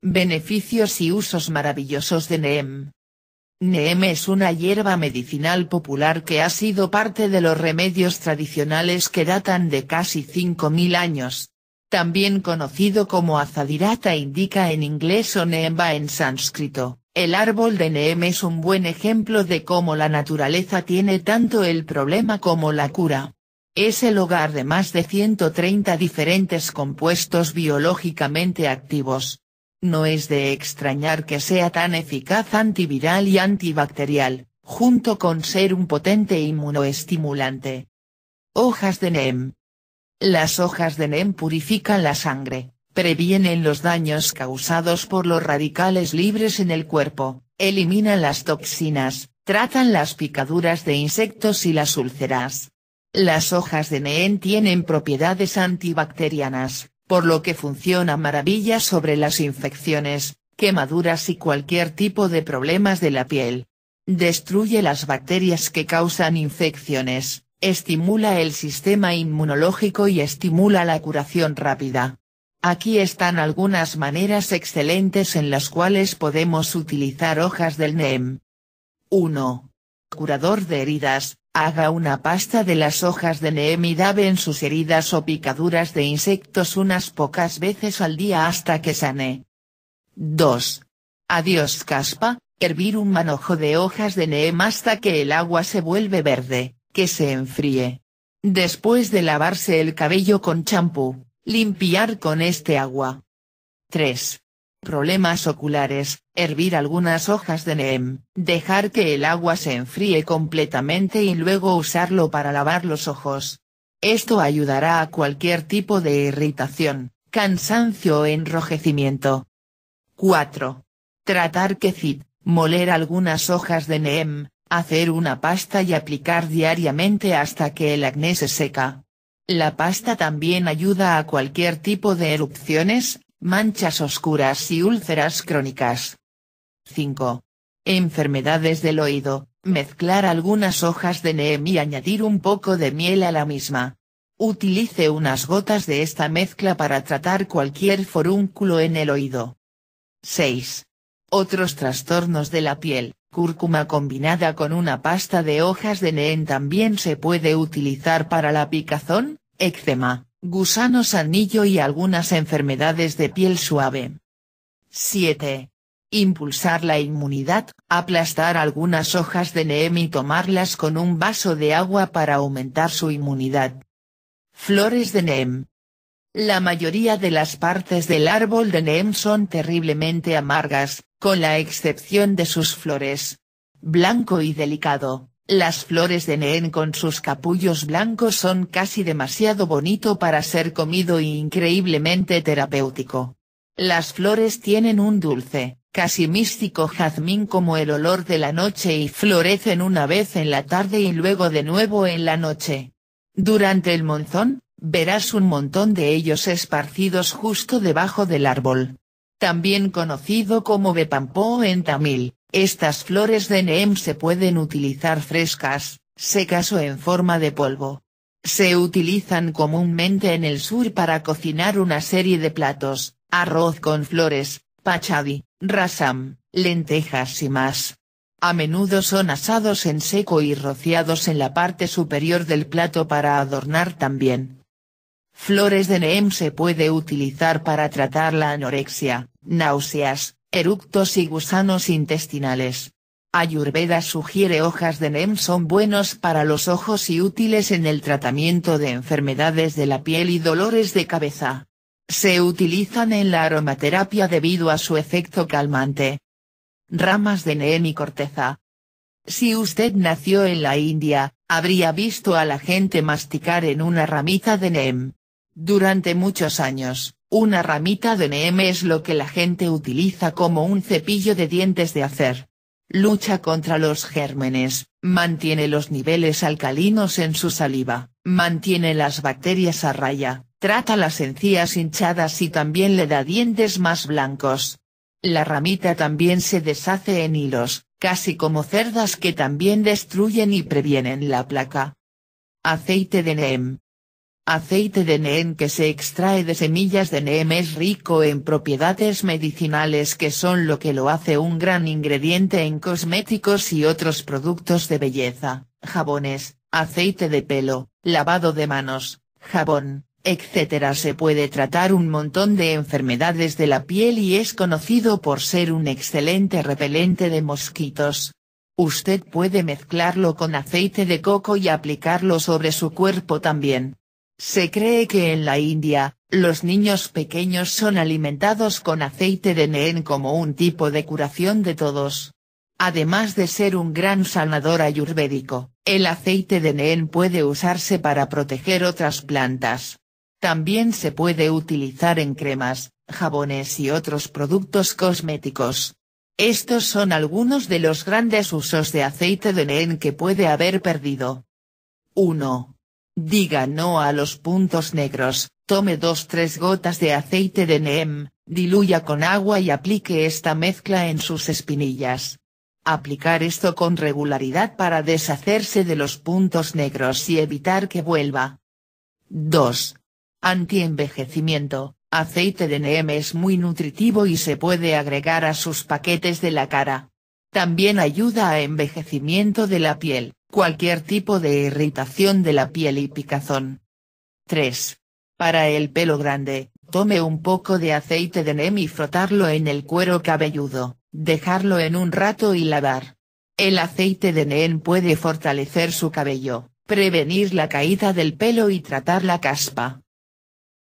Beneficios y usos maravillosos de Neem. Neem es una hierba medicinal popular que ha sido parte de los remedios tradicionales que datan de casi 5.000 años. También conocido como azadirata indica en inglés o neemba en sánscrito, el árbol de neem es un buen ejemplo de cómo la naturaleza tiene tanto el problema como la cura. Es el hogar de más de 130 diferentes compuestos biológicamente activos, no es de extrañar que sea tan eficaz antiviral y antibacterial, junto con ser un potente inmunoestimulante. Hojas de NEM. Las hojas de NEM purifican la sangre, previenen los daños causados por los radicales libres en el cuerpo, eliminan las toxinas, tratan las picaduras de insectos y las úlceras. Las hojas de NEM tienen propiedades antibacterianas, por lo que funciona maravilla sobre las infecciones, quemaduras y cualquier tipo de problemas de la piel. Destruye las bacterias que causan infecciones, estimula el sistema inmunológico y estimula la curación rápida. Aquí están algunas maneras excelentes en las cuales podemos utilizar hojas del NEM. 1. Curador de heridas, Haga una pasta de las hojas de dabe en sus heridas o picaduras de insectos unas pocas veces al día hasta que sane. 2. Adiós caspa, hervir un manojo de hojas de neem hasta que el agua se vuelve verde, que se enfríe. Después de lavarse el cabello con champú, limpiar con este agua. 3 problemas oculares, hervir algunas hojas de neem, dejar que el agua se enfríe completamente y luego usarlo para lavar los ojos. Esto ayudará a cualquier tipo de irritación, cansancio o enrojecimiento. 4. Tratar quecit, moler algunas hojas de neem, hacer una pasta y aplicar diariamente hasta que el acné se seca. La pasta también ayuda a cualquier tipo de erupciones, manchas oscuras y úlceras crónicas. 5. Enfermedades del oído, mezclar algunas hojas de neem y añadir un poco de miel a la misma. Utilice unas gotas de esta mezcla para tratar cualquier forúnculo en el oído. 6. Otros trastornos de la piel, cúrcuma combinada con una pasta de hojas de neem también se puede utilizar para la picazón, eczema, gusanos anillo y algunas enfermedades de piel suave. 7. Impulsar la inmunidad, aplastar algunas hojas de neem y tomarlas con un vaso de agua para aumentar su inmunidad. Flores de neem. La mayoría de las partes del árbol de neem son terriblemente amargas, con la excepción de sus flores. Blanco y delicado, las flores de Neen con sus capullos blancos son casi demasiado bonito para ser comido y e increíblemente terapéutico. Las flores tienen un dulce, casi místico jazmín como el olor de la noche y florecen una vez en la tarde y luego de nuevo en la noche. Durante el monzón, verás un montón de ellos esparcidos justo debajo del árbol. También conocido como bepampo en tamil. Estas flores de neem se pueden utilizar frescas, secas o en forma de polvo. Se utilizan comúnmente en el sur para cocinar una serie de platos, arroz con flores, pachadi, rasam, lentejas y más. A menudo son asados en seco y rociados en la parte superior del plato para adornar también. Flores de neem se puede utilizar para tratar la anorexia, náuseas, eructos y gusanos intestinales. Ayurveda sugiere hojas de NEM son buenos para los ojos y útiles en el tratamiento de enfermedades de la piel y dolores de cabeza. Se utilizan en la aromaterapia debido a su efecto calmante. Ramas de NEM y corteza. Si usted nació en la India, habría visto a la gente masticar en una ramita de NEM. Durante muchos años, una ramita de neem es lo que la gente utiliza como un cepillo de dientes de hacer. Lucha contra los gérmenes, mantiene los niveles alcalinos en su saliva, mantiene las bacterias a raya, trata las encías hinchadas y también le da dientes más blancos. La ramita también se deshace en hilos, casi como cerdas que también destruyen y previenen la placa. Aceite de neem. Aceite de neem que se extrae de semillas de neem es rico en propiedades medicinales que son lo que lo hace un gran ingrediente en cosméticos y otros productos de belleza, jabones, aceite de pelo, lavado de manos, jabón, etc. Se puede tratar un montón de enfermedades de la piel y es conocido por ser un excelente repelente de mosquitos. Usted puede mezclarlo con aceite de coco y aplicarlo sobre su cuerpo también. Se cree que en la India, los niños pequeños son alimentados con aceite de neem como un tipo de curación de todos. Además de ser un gran sanador ayurvédico, el aceite de neem puede usarse para proteger otras plantas. También se puede utilizar en cremas, jabones y otros productos cosméticos. Estos son algunos de los grandes usos de aceite de neem que puede haber perdido. 1. Diga no a los puntos negros, tome 2-3 gotas de aceite de neem, diluya con agua y aplique esta mezcla en sus espinillas. Aplicar esto con regularidad para deshacerse de los puntos negros y evitar que vuelva. 2. Antienvejecimiento. Aceite de neem es muy nutritivo y se puede agregar a sus paquetes de la cara. También ayuda a envejecimiento de la piel cualquier tipo de irritación de la piel y picazón. 3. Para el pelo grande, tome un poco de aceite de neem y frotarlo en el cuero cabelludo, dejarlo en un rato y lavar. El aceite de neem puede fortalecer su cabello, prevenir la caída del pelo y tratar la caspa.